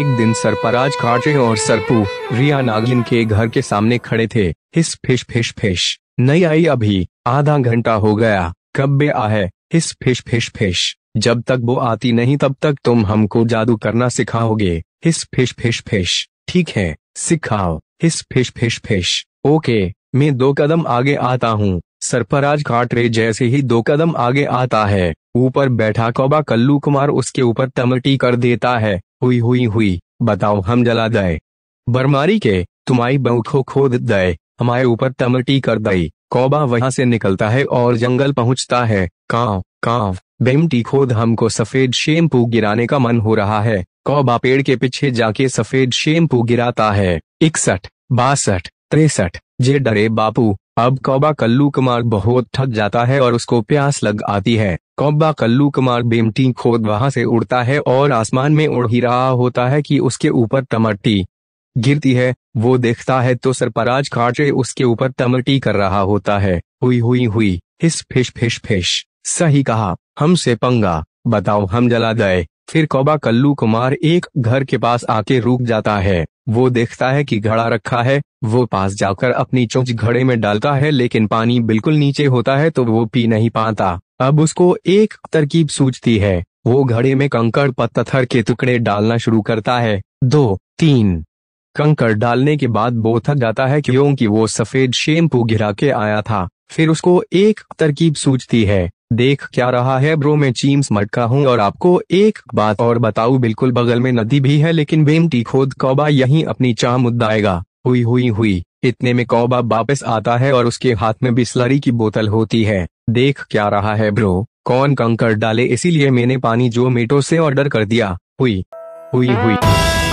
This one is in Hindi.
एक दिन सरपराज काटे और सरपू रिया नागिन के घर के सामने खड़े थे हिस फिश फिश फिश नहीं आई अभी आधा घंटा हो गया कब बे आ है हिस फिश फिश फिश जब तक वो आती नहीं तब तक तुम हमको जादू करना सिखाओगे हिस फिश फिश फिश ठीक है सिखाओ his fish fish fish okay मैं दो कदम आगे आता हूँ सरपराज काटरे जैसे ही दो कदम आगे आता है ऊपर बैठा कौबा कल्लू कुमार उसके ऊपर तमटी कर देता है हुई हुई हुई बताओ हम जला दे बरमारी के तुम्हारी बहुखो खोद दे हमारे ऊपर तमटी कर दई कौबा वहां से निकलता है और जंगल पहुंचता है काव काव बेमटी खोद हमको सफेद शेम्पू गिराने का मन हो रहा है कौबा पेड़ के पीछे जाके सफेद शेम्पू गिराता है इकसठ बासठ तिरसठ जे डरे बापू अब कौबा कल्लू कुमार बहुत थक जाता है और उसको प्यास लग आती है कौबा कल्लू कुमार बेमटी खोद वहां से उड़ता है और आसमान में उड़ ही रहा होता है कि उसके ऊपर टमटी गिरती है वो देखता है तो सरपराज काटे उसके ऊपर टमटी कर रहा होता है हुई हुई हुई हिस फिश फिश फिश सही कहा हमसे पंगा बताओ हम जला गए फिर कौबा कल्लू कुमार एक घर के पास आके रुक जाता है वो देखता है कि घड़ा रखा है वो पास जाकर अपनी चोंच घड़े में डालता है लेकिन पानी बिल्कुल नीचे होता है तो वो पी नहीं पाता अब उसको एक तरकीब सूझती है वो घड़े में कंकड़ पत्थर के टुकड़े डालना शुरू करता है दो तीन कंकड़ डालने के बाद वो थक जाता है क्योंकि वो सफेद शैम्पू गिरा के आया था फिर उसको एक तरकीब सूझती है देख क्या रहा है ब्रो मैं चीम्स मटका हूँ और आपको एक बात और बताऊ बिल्कुल बगल में नदी भी है लेकिन बेमटी खोद कौबा यही अपनी चाह मुद्दाएगा हुई हुई हुई इतने में कौबा वापस आता है और उसके हाथ में बिस्लरी की बोतल होती है देख क्या रहा है ब्रो कौन कंकर डाले इसीलिए मैंने पानी जो मीटो से ऑर्डर कर दिया हुई हुई हुई